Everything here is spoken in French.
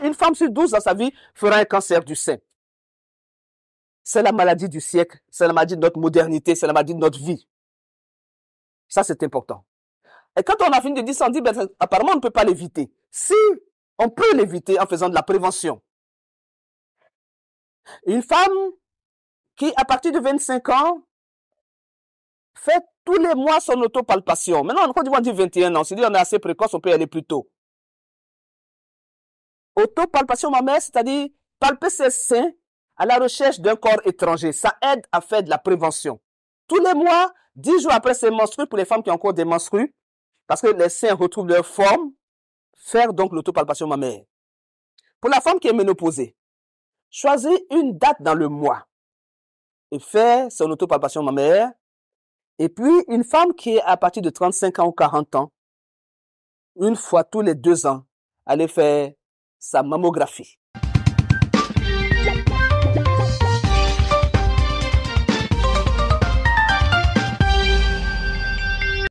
Une femme sur 12 dans sa vie fera un cancer du sein. C'est la maladie du siècle, c'est la maladie de notre modernité, c'est la maladie de notre vie. Ça, c'est important. Et quand on a fini de dire ben, apparemment, on ne peut pas l'éviter. Si, on peut l'éviter en faisant de la prévention. Une femme qui, à partir de 25 ans, fait tous les mois son autopalpation. Maintenant, quand on dit 21 ans, cest on est assez précoce, on peut aller plus tôt. Autopalpation mammaire, c'est-à-dire palper ses seins à la recherche d'un corps étranger. Ça aide à faire de la prévention. Tous les mois, dix jours après ses menstrues, pour les femmes qui ont encore des menstrues, parce que les seins retrouvent leur forme, faire donc l'autopalpation mammaire. Pour la femme qui est ménopausée, choisir une date dans le mois et faire son autopalpation mammaire. Et puis, une femme qui est à partir de 35 ans ou 40 ans, une fois tous les deux ans, aller faire sa mammographie.